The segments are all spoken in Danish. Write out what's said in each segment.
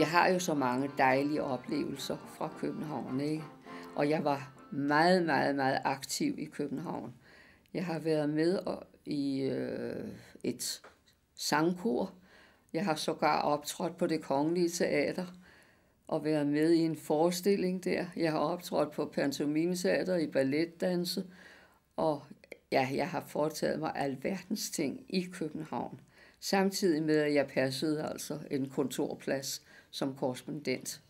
jeg har jo så mange dejlige oplevelser fra København, ikke? Og jeg var meget, meget, meget aktiv i København. Jeg har været med i øh, et sangkor. Jeg har sågar optrådt på det kongelige teater og været med i en forestilling der. Jeg har optrådt på pantomimeteater i balletdanse, og ja, jeg har foretaget mig alverdens ting i København. Samtidig med, at jeg passede altså en kontorplads som korrespondent.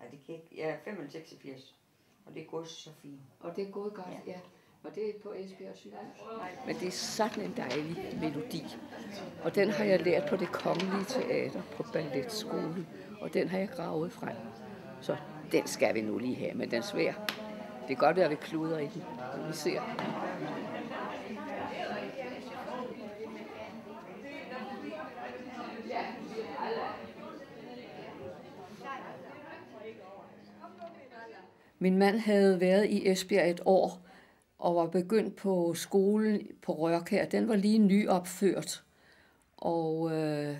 Ja, det kan ikke. Jeg 586, og det er gået så fint. Og det er gået godt, ja. ja. Og det er på Esbjerg Sygehus. Men det er sådan en dejlig melodi. Og den har jeg lært på det kongelige teater på balletskolen. Og den har jeg gravet frem. Så den skal vi nu lige have, men den svær. Det kan godt være, at vi kluder i den, vi ser. Min mand havde været i Esbjerg et år og var begyndt på skolen på Rørkær. Den var lige nyopført. Og øh,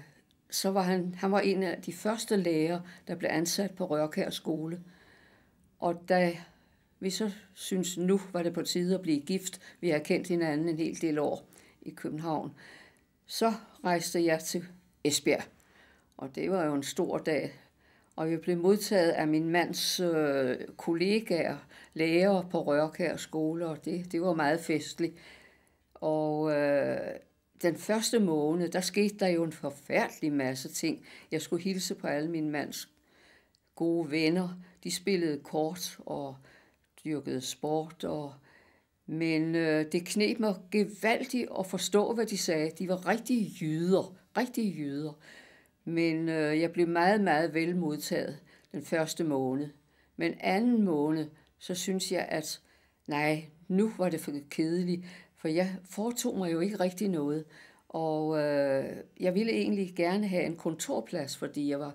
så var han, han var en af de første lærere, der blev ansat på Rørkær skole. Og da vi så synes nu var det på tide at blive gift, vi har kendt hinanden en hel del år i København, så rejste jeg til Esbjerg. Og det var jo en stor dag. Og jeg blev modtaget af min mands øh, kollegaer, lærer på Rørkær skole, og det, det var meget festligt. Og øh, den første måned, der skete der jo en forfærdelig masse ting. Jeg skulle hilse på alle min mands gode venner. De spillede kort og dyrkede sport. Og... Men øh, det knep mig gevaldigt at forstå, hvad de sagde. De var rigtige jyder. Rigtige jyder. Men øh, jeg blev meget, meget velmodtaget den første måned. Men anden måned, så synes jeg, at nej, nu var det for kedeligt, for jeg foretog mig jo ikke rigtig noget. Og øh, jeg ville egentlig gerne have en kontorplads, fordi jeg var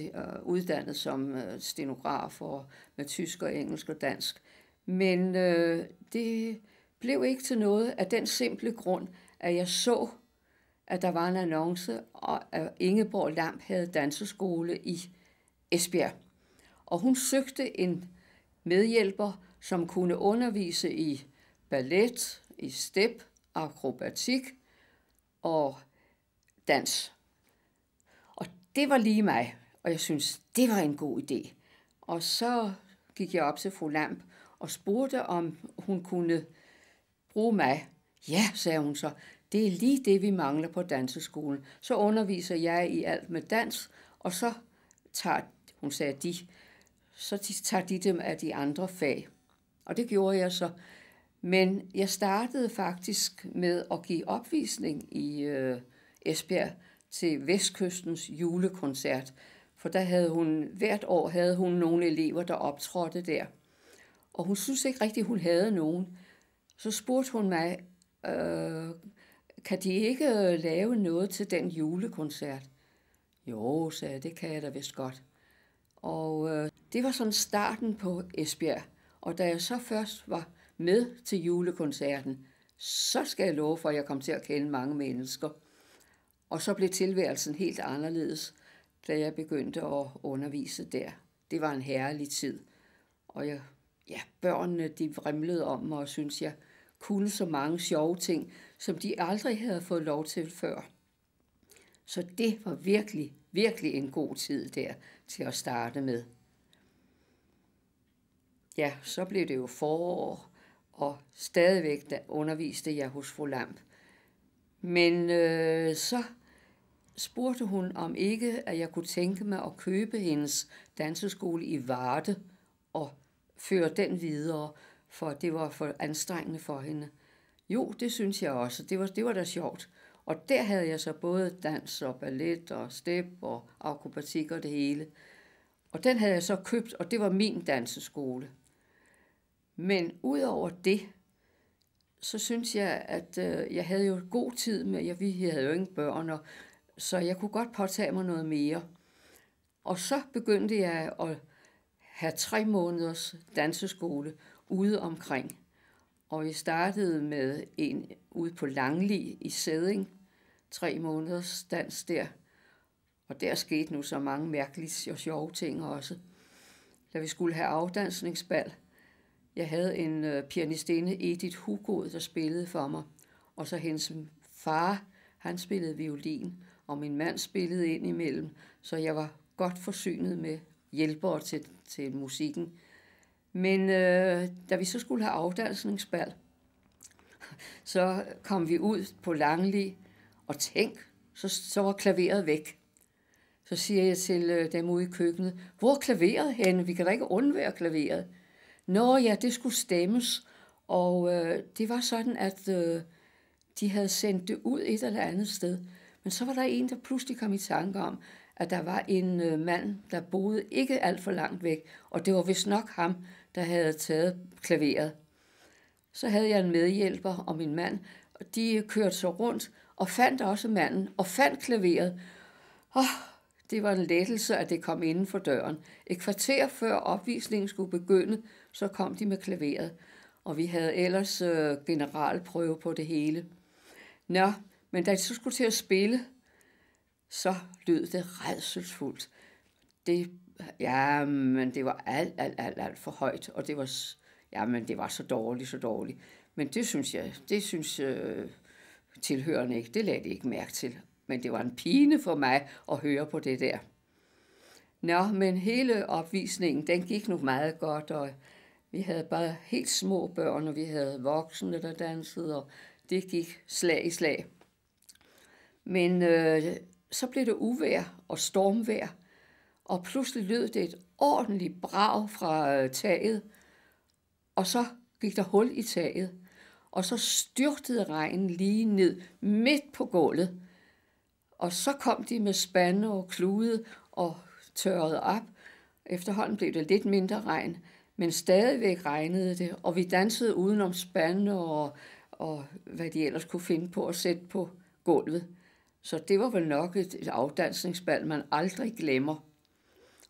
øh, uddannet som øh, stenograf og med tysk og engelsk og dansk. Men øh, det blev ikke til noget af den simple grund, at jeg så at der var en annonce, og at Ingeborg Lamp havde danseskole i Esbjerg. Og hun søgte en medhjælper, som kunne undervise i ballet, i step, akrobatik og dans. Og det var lige mig, og jeg synes, det var en god idé. Og så gik jeg op til fru Lamp og spurgte, om hun kunne bruge mig. Ja, sagde hun så, det er lige det, vi mangler på danseskolen. Så underviser jeg i alt med dans, og så tager, hun sagde de, så tager de dem af de andre fag. Og det gjorde jeg så. Men jeg startede faktisk med at give opvisning i øh, Esbjerg til Vestkystens julekoncert, for der havde hun, hvert år havde hun nogle elever, der optrådte der. Og hun synes ikke rigtigt, hun havde nogen. Så spurgte hun mig, øh, kan de ikke øh, lave noget til den julekoncert? Jo, sagde jeg, det kan jeg da vist godt. Og øh, det var sådan starten på Esbjerg. Og da jeg så først var med til julekoncerten, så skal jeg love for, at jeg kom til at kende mange mennesker. Og så blev tilværelsen helt anderledes, da jeg begyndte at undervise der. Det var en herlig tid. Og jeg, ja, børnene de vrimlede om mig og synes jeg kunne så mange sjove ting, som de aldrig havde fået lov til før. Så det var virkelig, virkelig en god tid der til at starte med. Ja, så blev det jo forår, og stadigvæk underviste jeg hos fru Lamp. Men øh, så spurgte hun, om ikke at jeg kunne tænke mig at købe hendes danseskole i Varde og føre den videre, for det var for anstrengende for hende. Jo, det synes jeg også. Det var, det var da sjovt. Og der havde jeg så både dans og ballet og step og akrobatik og det hele. Og den havde jeg så købt, og det var min danseskole. Men udover det, så synes jeg, at øh, jeg havde jo god tid med, jeg, vi havde jo ingen børn, og, så jeg kunne godt påtage mig noget mere. Og så begyndte jeg at have tre måneders danseskole, ude omkring. Og vi startede med en ude på Langli i Sæding, tre måneders dans der. Og der skete nu så mange mærkelige og sjove ting også. Da vi skulle have afdansningsbal, jeg havde en øh, pianistinde, Edith Hugo, der spillede for mig. Og så hendes far, han spillede violin, og min mand spillede ind imellem, så jeg var godt forsynet med hjælpere til, til musikken. Men øh, da vi så skulle have afdansningsbal, så kom vi ud på Langli, og tænk, så, så var klaveret væk. Så siger jeg til øh, dem ude i køkkenet, hvor er klaveret henne? Vi kan da ikke undvære klaveret. Nå ja, det skulle stemmes, og øh, det var sådan, at øh, de havde sendt det ud et eller andet sted. Men så var der en, der pludselig kom i tanke om, at der var en øh, mand, der boede ikke alt for langt væk, og det var vist nok ham, der havde taget klaveret. Så havde jeg en medhjælper og min mand, og de kørte så rundt og fandt også manden og fandt klaveret. Oh, det var en lettelse, at det kom inden for døren. Et kvarter før opvisningen skulle begynde, så kom de med klaveret, og vi havde ellers øh, generalprøve på det hele. Nå, men da de så skulle til at spille, så lød det redselsfuldt. Det Ja, men det var alt, alt, alt, alt for højt, og det var, ja, men det var så dårligt, så dårligt. Men det synes jeg, det synes øh, tilhørende ikke, det lagde de ikke mærke til. Men det var en pine for mig at høre på det der. Nå, men hele opvisningen, den gik nu meget godt, og vi havde bare helt små børn, og vi havde voksne, der dansede, og det gik slag i slag. Men øh, så blev det uvær og stormvær, og pludselig lød det et ordentligt brag fra øh, taget, og så gik der hul i taget, og så styrtede regnen lige ned midt på gulvet, og så kom de med spande og klude og tørrede op. Efterhånden blev det lidt mindre regn, men stadigvæk regnede det, og vi dansede udenom spande og, og hvad de ellers kunne finde på at sætte på gulvet. Så det var vel nok et, et afdansningsbal, man aldrig glemmer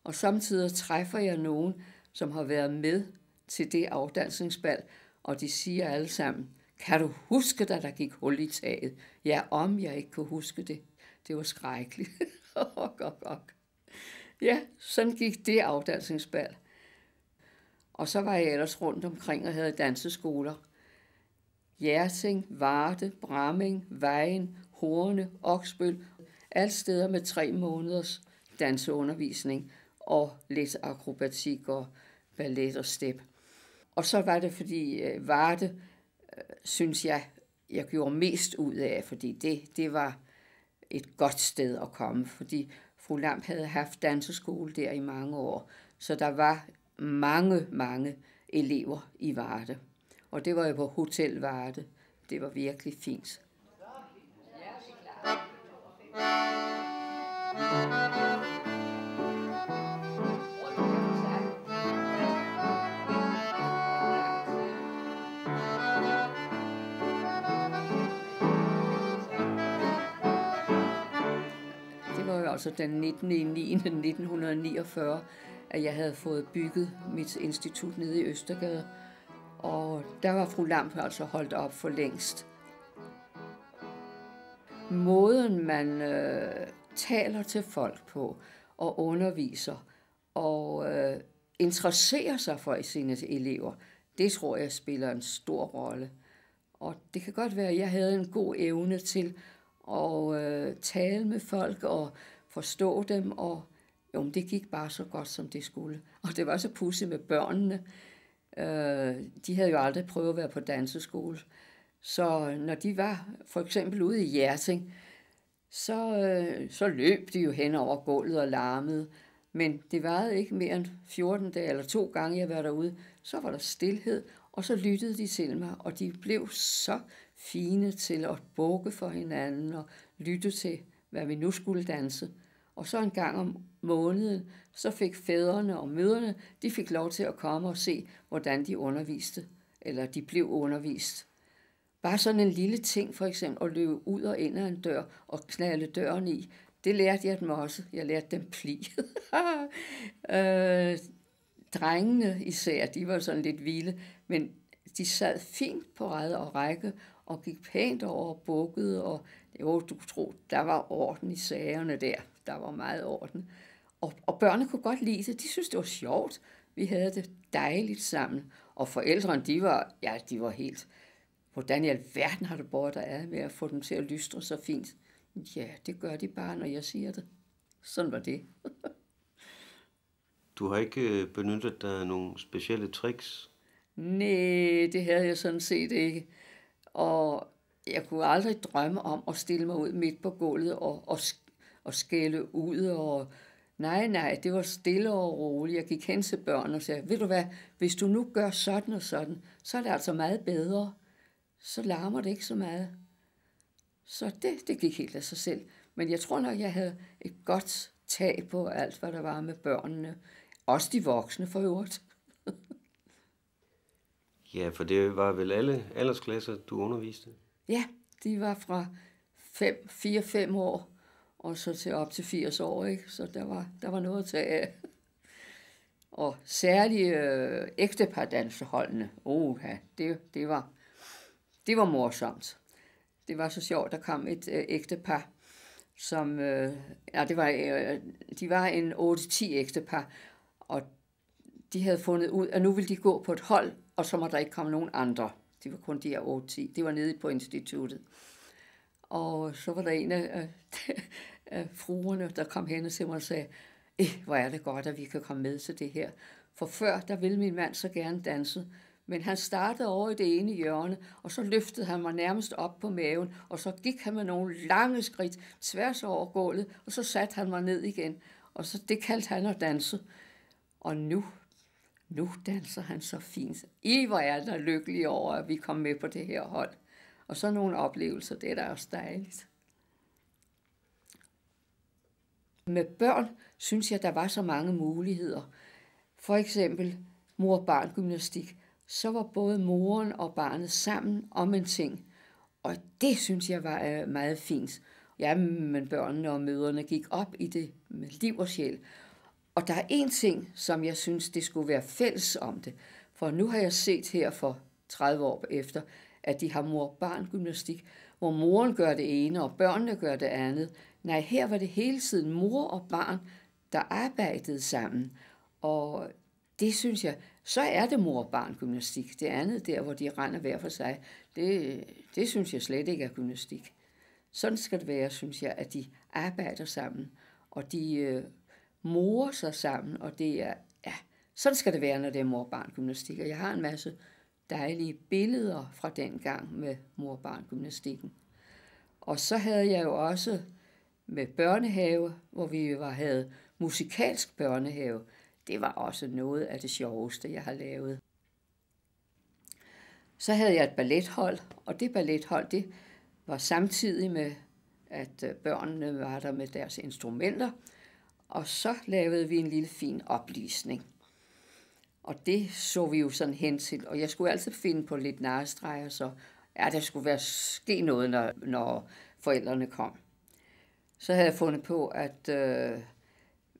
og samtidig træffer jeg nogen, som har været med til det afdansningsbal, og de siger alle sammen, kan du huske, da der gik hul i taget? Ja, om jeg ikke kunne huske det. Det var skrækkeligt. ok, ok, ok. Ja, sådan gik det afdansningsbal. Og så var jeg ellers rundt omkring og havde danseskoler. Jersing, Varte, Bramming, Vejen, Horne, Oksbøl, alle steder med tre måneders danseundervisning og lidt akrobatik og ballet og step. Og så var det, fordi øh, Varde, øh, synes jeg, jeg gjorde mest ud af, fordi det, det var et godt sted at komme, fordi fru Lamp havde haft danseskole der i mange år, så der var mange, mange elever i Varde. Og det var jo på Hotel Varde. Det var virkelig fint. Ja, altså den 19. 9. 1949, at jeg havde fået bygget mit institut nede i Østergade. Og der var fru Lamp altså holdt op for længst. Måden, man øh, taler til folk på og underviser og øh, interesserer sig for sine elever, det tror jeg spiller en stor rolle. Og det kan godt være, at jeg havde en god evne til at øh, tale med folk og forstå dem, og jo, det gik bare så godt, som det skulle. Og det var så pudsigt med børnene. Øh, de havde jo aldrig prøvet at være på danseskole. Så når de var for eksempel ude i Hjerting, så, øh, så løb de jo hen over gulvet og larmede. Men det varede ikke mere end 14 dage eller to gange, jeg var derude. Så var der stillhed, og så lyttede de til mig, og de blev så fine til at bukke for hinanden og lytte til, hvad vi nu skulle danse og så en gang om måneden, så fik fædrene og møderne, de fik lov til at komme og se, hvordan de underviste, eller de blev undervist. Bare sådan en lille ting, for eksempel at løbe ud og ind af en dør og knalde døren i, det lærte jeg dem også. Jeg lærte dem pli. øh, drengene især, de var sådan lidt vilde, men de sad fint på ræde og række og gik pænt over og bukkede, og jo, du tro, der var orden i sagerne der der var meget orden. Og, og børnene kunne godt lide det. De synes, det var sjovt. Vi havde det dejligt sammen. Og forældrene, de var, ja, de var helt, hvordan i alverden har du båret der er med at få dem til at lystre så fint? Ja, det gør de bare, når jeg siger det. Sådan var det. du har ikke øh, benyttet dig af nogle specielle tricks? Nej, det havde jeg sådan set ikke. Og jeg kunne aldrig drømme om at stille mig ud midt på gulvet og, og og skælde ud og nej, nej, det var stille og roligt. Jeg gik hen til børn og sagde, ved du hvad, hvis du nu gør sådan og sådan, så er det altså meget bedre. Så larmer det ikke så meget. Så det, det gik helt af sig selv. Men jeg tror nok, jeg havde et godt tag på alt, hvad der var med børnene. Også de voksne for øvrigt. ja, for det var vel alle aldersklasser, du underviste? Ja, de var fra 4-5 år og så til op til 80 år, ikke? så der var, der var noget at tage af. Og særlige øh, ægtepardanseholdene, oha, det, det, var, det var morsomt. Det var så sjovt, der kom et øh, ægtepar, som, øh, ja, det var, øh, de var en 8-10 ægtepar, og de havde fundet ud, at nu ville de gå på et hold, og så må der ikke komme nogen andre. Det var kun de her 8-10. Det var nede på instituttet. Og så var der en af, af fruerne, der kom hen og simpelthen sagde, eh, hvor er det godt, at vi kan komme med til det her. For før, der ville min mand så gerne danse, men han startede over i det ene hjørne, og så løftede han mig nærmest op på maven, og så gik han med nogle lange skridt tværs over gulvet, og så satte han mig ned igen. Og så det kaldte han at danse. Og nu, nu danser han så fint. I var jeg da lykkelig over, at vi kom med på det her hold. Og så nogle oplevelser, det er da også dejligt. Med børn synes jeg, der var så mange muligheder. For eksempel mor-barn-gymnastik. Så var både moren og barnet sammen om en ting. Og det synes jeg var øh, meget fint. Ja, men børnene og møderne gik op i det med liv og sjæl. Og der er en ting, som jeg synes, det skulle være fælles om det. For nu har jeg set her for 30 år efter, at de har mor-barn-gymnastik, hvor moren gør det ene, og børnene gør det andet. Nej, her var det hele tiden mor og barn, der arbejdede sammen. Og det synes jeg, så er det mor barn gymnastik. Det andet der, hvor de render hver for sig, det, det synes jeg slet ikke er gymnastik. Sådan skal det være, synes jeg, at de arbejder sammen, og de øh, morer sig sammen, og det er, ja, sådan skal det være, når det er mor barn gymnastik. Og jeg har en masse dejlige billeder fra den gang med morbarn-gymnastikken. Og så havde jeg jo også med børnehave, hvor vi var, havde musikalsk børnehave. Det var også noget af det sjoveste, jeg har lavet. Så havde jeg et ballethold, og det ballethold det var samtidig med, at øh, børnene var der med deres instrumenter. Og så lavede vi en lille fin opvisning. Og det så vi jo sådan hen til, og jeg skulle altid finde på lidt narrestreger, så ja, der skulle være ske noget, når, når forældrene kom. Så havde jeg fundet på, at øh,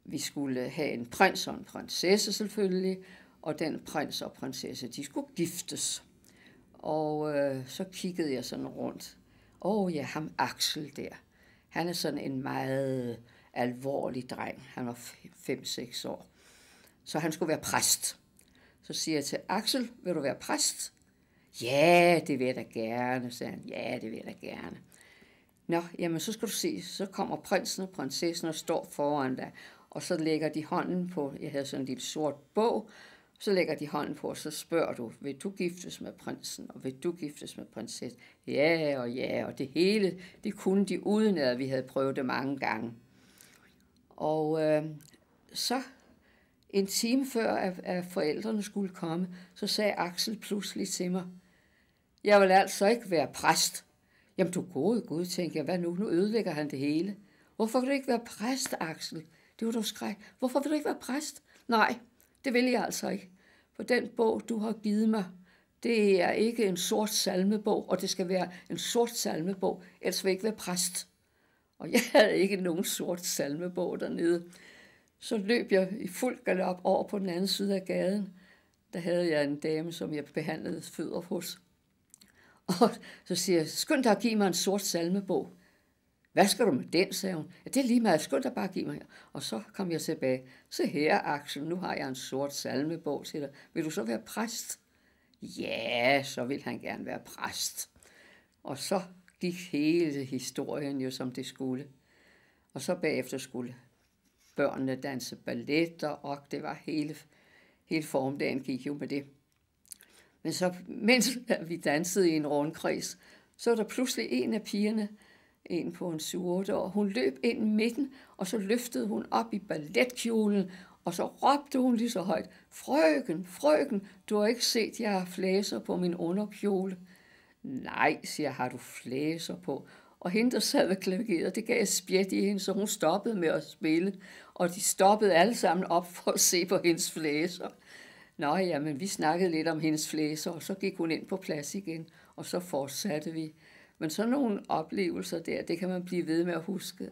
vi skulle have en prins og en prinsesse selvfølgelig, og den prins og prinsesse, de skulle giftes. Og øh, så kiggede jeg sådan rundt. Åh oh, ja, ham Axel der. Han er sådan en meget alvorlig dreng. Han var 5-6 år. Så han skulle være præst. Så siger jeg til Axel, vil du være præst? Ja, det vil jeg da gerne, sagde han. Ja, det vil jeg da gerne. Nå, jamen så skal du se, så kommer prinsen og prinsessen og står foran dig, og så lægger de hånden på, jeg havde sådan en lille sort bog, så lægger de hånden på, og så spørger du, vil du giftes med prinsen, og vil du giftes med prinsessen? Ja og ja, og det hele, det kunne de uden at vi havde prøvet det mange gange. Og øh, så en time før, at, forældrene skulle komme, så sagde Axel pludselig til mig, jeg vil altså ikke være præst. Jamen du gode Gud, tænkte jeg, hvad nu? Nu ødelægger han det hele. Hvorfor vil du ikke være præst, Axel? Det var du skræk. Hvorfor vil du ikke være præst? Nej, det vil jeg altså ikke. For den bog, du har givet mig, det er ikke en sort salmebog, og det skal være en sort salmebog, ellers vil jeg ikke være præst. Og jeg havde ikke nogen sort salmebog dernede. Så løb jeg i fuld galop over på den anden side af gaden. Der havde jeg en dame, som jeg behandlede fødder hos. Og så siger jeg, skynd dig at give mig en sort salmebog. Hvad skal du med den, sagde hun. Ja, det er lige meget. Skynd dig bare at give mig. Og så kom jeg tilbage. Så her, Axel, nu har jeg en sort salmebog til dig. Vil du så være præst? Ja, så vil han gerne være præst. Og så gik hele historien jo, som det skulle. Og så bagefter skulle børnene danse ballet, og det var hele, hele formdagen gik jo med det. Men så, mens vi dansede i en rundkreds, så var der pludselig en af pigerne, en på en 7 år, hun løb ind i midten, og så løftede hun op i balletkjolen, og så råbte hun lige så højt, frøken, frøken, du har ikke set, jeg har flæser på min underkjole. Nej, siger har du flæser på. Og hende, der sad ved klaveret, det gav et spjæt i hende, så hun stoppede med at spille og de stoppede alle sammen op for at se på hendes flæser. Nå ja, men vi snakkede lidt om hendes flæser, og så gik hun ind på plads igen, og så fortsatte vi. Men sådan nogle oplevelser der, det kan man blive ved med at huske.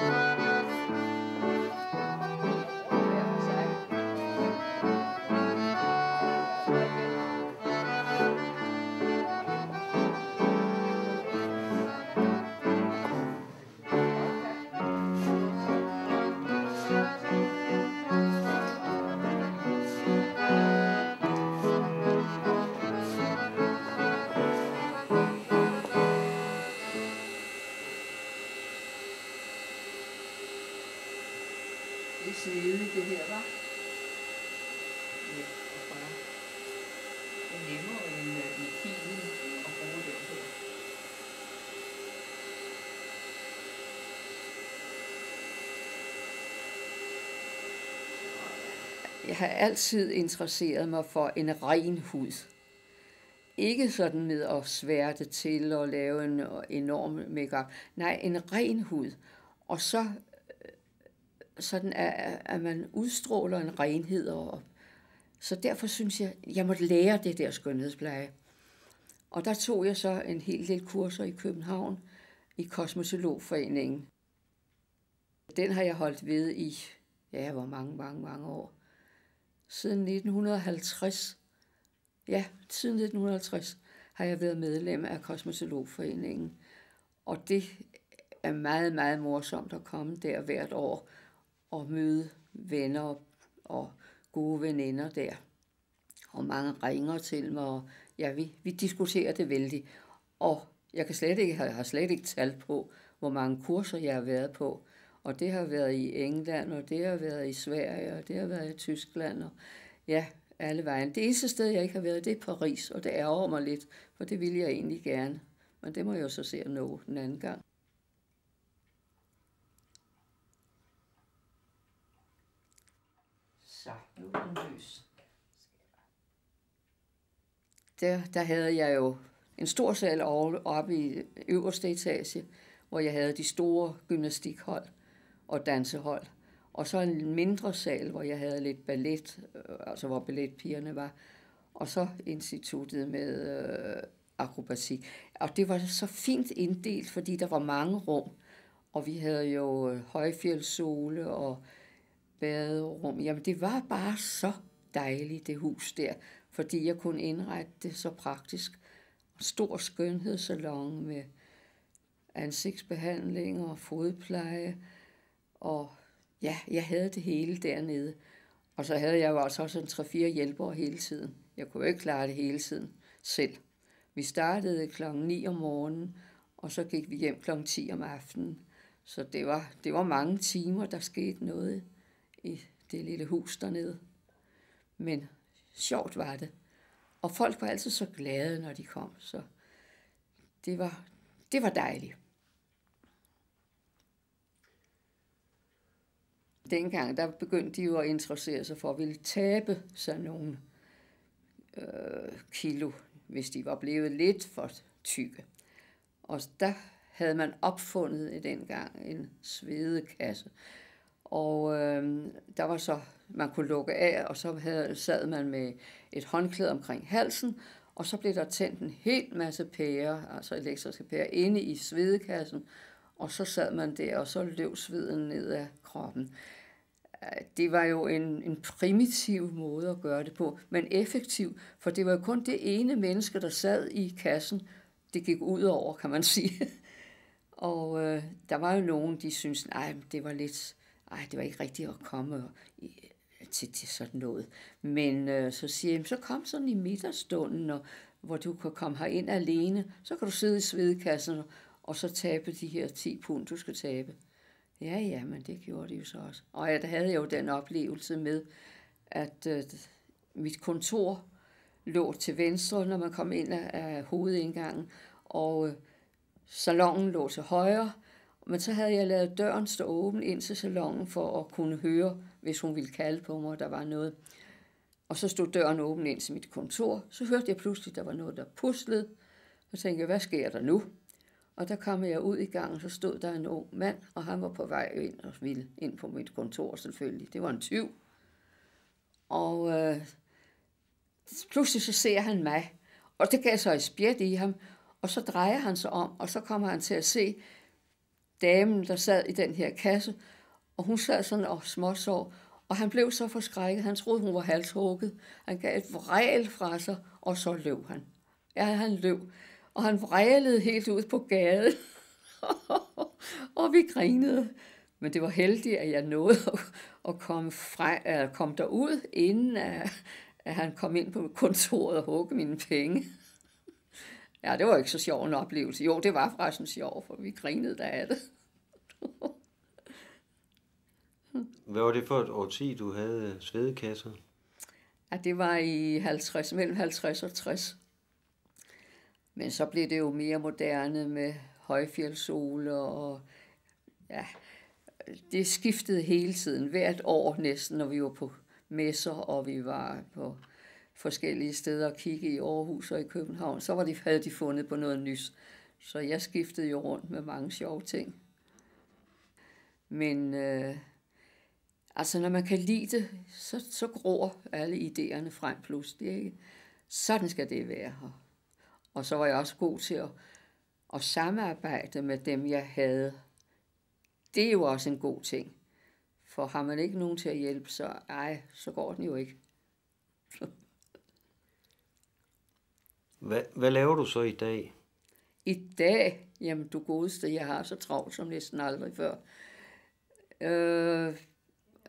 Thank you. jeg har altid interesseret mig for en ren hud. Ikke sådan med at sværte til og lave en enorm makeup. Nej, en ren hud. Og så øh, sådan, at, at man udstråler en renhed. Og, så derfor synes jeg, jeg måtte lære det der skønhedspleje. Og der tog jeg så en hel del kurser i København i Kosmetologforeningen. Den har jeg holdt ved i, ja, hvor mange, mange, mange år siden 1950. Ja, siden 1950 har jeg været medlem af Kosmetologforeningen, og det er meget, meget morsomt at komme der hvert år og møde venner og gode veninder der. Og mange ringer til mig, og ja, vi, vi diskuterer det vældig. Og jeg kan slet ikke, jeg har slet ikke talt på, hvor mange kurser jeg har været på. Og det har været i England, og det har været i Sverige, og det har været i Tyskland, og ja, alle vejen. Det eneste sted, jeg ikke har været, det er Paris, og det ærger mig lidt, for det ville jeg egentlig gerne. Men det må jeg jo så se at nå den anden gang. Så, nu er den lys. Der, der havde jeg jo en stor sal oppe i øverste etage, hvor jeg havde de store gymnastikhold og dansehold. Og så en mindre sal, hvor jeg havde lidt ballet, øh, altså hvor balletpigerne var. Og så instituttet med øh, akrobatik. Og det var så fint inddelt, fordi der var mange rum. Og vi havde jo øh, højfjeldsole og baderum. Jamen, det var bare så dejligt, det hus der. Fordi jeg kunne indrette det så praktisk. Stor skønhedssalon med ansigtsbehandling og fodpleje og ja, jeg havde det hele dernede. Og så havde jeg jo altså også sådan 3-4 hjælpere hele tiden. Jeg kunne ikke klare det hele tiden selv. Vi startede kl. 9 om morgenen, og så gik vi hjem kl. 10 om aftenen. Så det var, det var mange timer, der skete noget i det lille hus dernede. Men sjovt var det. Og folk var altid så glade, når de kom, så det var, det var dejligt. dengang, der begyndte de jo at interessere sig for at ville tabe sig nogle øh, kilo, hvis de var blevet lidt for tykke. Og der havde man opfundet i dengang en svedekasse. Og øh, der var så, man kunne lukke af, og så havde, sad man med et håndklæde omkring halsen, og så blev der tændt en hel masse pærer, altså elektriske pærer, inde i svedekassen, og så sad man der, og så løb sveden ned af kroppen det var jo en, en primitiv måde at gøre det på, men effektiv, for det var jo kun det ene menneske, der sad i kassen, det gik ud over, kan man sige. og øh, der var jo nogen, de syntes, nej, det var lidt, ej, det var ikke rigtigt at komme i, til, til sådan noget. Men øh, så siger jeg, så kom sådan i middagstunden, og, hvor du kan komme ind alene, så kan du sidde i svedkassen og så tabe de her 10 pund, du skal tabe. Ja, ja, men det gjorde de jo så også. Og jeg havde jo den oplevelse med, at øh, mit kontor lå til venstre, når man kom ind af hovedindgangen, og øh, salongen lå til højre. Men så havde jeg lavet døren stå åben ind til salongen for at kunne høre, hvis hun ville kalde på mig, der var noget. Og så stod døren åben ind til mit kontor. Så hørte jeg pludselig, der var noget, der puslede. Og tænkte, jeg, hvad sker der nu? Og der kom jeg ud i gangen, så stod der en ung mand, og han var på vej ind og ville ind på mit kontor selvfølgelig. Det var en tyv. Og øh, pludselig så ser han mig, og det gav så et spjæt i ham, og så drejer han sig om, og så kommer han til at se damen, der sad i den her kasse, og hun sad sådan og småsår, og han blev så forskrækket, han troede, hun var halshugget. Han gav et vrel fra sig, og så løb han. Ja, han løb og han vrælede helt ud på gaden. og vi grinede. Men det var heldigt, at jeg nåede at komme, fra, at komme derud, inden at, at han kom ind på kontoret og huggede mine penge. Ja, det var ikke så sjov en oplevelse. Jo, det var forresten sjov, for vi grinede der af det. Hvad var det for et årti, du havde svedekasser? Ja, det var i 50, mellem 50 og 60. Men så blev det jo mere moderne med højfjeldsole og ja, det skiftede hele tiden, hvert år næsten, når vi var på messer, og vi var på forskellige steder og kigge i Aarhus og i København, så var de, havde de fundet på noget nys. Så jeg skiftede jo rundt med mange sjove ting. Men øh, altså, når man kan lide det, så, så gror alle idéerne frem pludselig. Ikke? Sådan skal det være. Og så var jeg også god til at, at samarbejde med dem, jeg havde. Det er jo også en god ting. For har man ikke nogen til at hjælpe, så ej, så går den jo ikke. hvad, hvad laver du så i dag? I dag? Jamen, du godeste, jeg har så travlt som næsten aldrig før. Øh,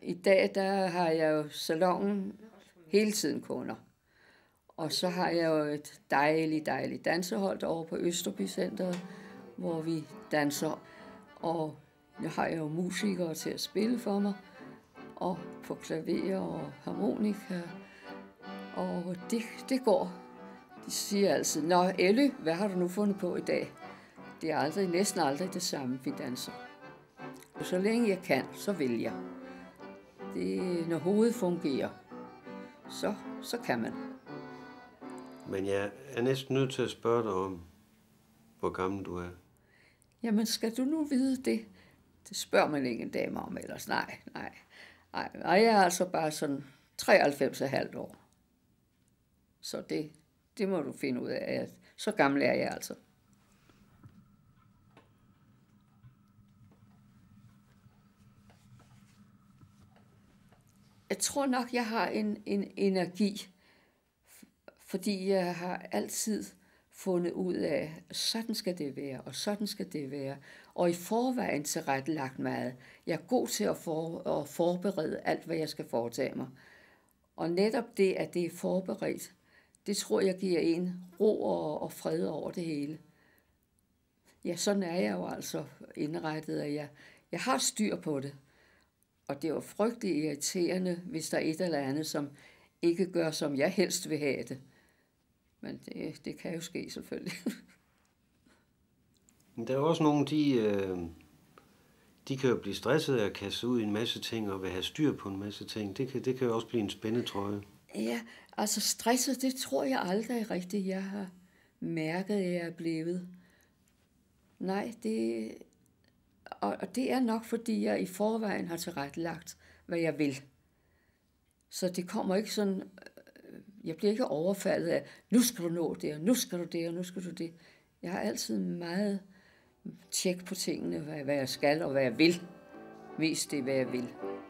I dag, der har jeg jo salongen hele tiden kunder. Og så har jeg jo et dejligt, dejligt dansehold over på Østerby hvor vi danser. Og jeg har jo musikere til at spille for mig, og på klaver og harmonika. Og det, det går. De siger altid, Nå Elle, hvad har du nu fundet på i dag? Det er aldrig, næsten aldrig det samme, vi danser. Og så længe jeg kan, så vil jeg. Det, når hovedet fungerer, så, så kan man. Men jeg er næsten nødt til at spørge dig om, hvor gammel du er. Jamen, skal du nu vide det? Det spørger man ingen dame om ellers. Nej, nej. Nej, og jeg er altså bare sådan 93,5 år. Så det, det må du finde ud af. Så gammel er jeg altså. Jeg tror nok, jeg har en, en energi, fordi jeg har altid fundet ud af, sådan skal det være, og sådan skal det være. Og i forvejen ret lagt meget. Jeg er god til at, for, at forberede alt, hvad jeg skal foretage mig. Og netop det, at det er forberedt, det tror jeg giver en ro og, og fred over det hele. Ja, sådan er jeg jo altså indrettet, at jeg, jeg har styr på det. Og det er jo frygtelig irriterende, hvis der er et eller andet, som ikke gør, som jeg helst vil have det. Men det, det kan jo ske selvfølgelig. Der er også nogle, de, øh, de kan jo blive stressede og kaste ud i en masse ting og vil have styr på en masse ting. Det kan, det kan jo også blive en spændetrøje. Ja, altså stresset, det tror jeg aldrig rigtigt, jeg har mærket, at jeg er blevet. Nej, det, og, og det er nok, fordi jeg i forvejen har tilrettelagt, hvad jeg vil. Så det kommer ikke sådan jeg bliver ikke overfaldet af, nu skal du nå det, og nu skal du det, og nu skal du det. Jeg har altid meget tjek på tingene, hvad jeg skal og hvad jeg vil. Mest det, hvad jeg vil.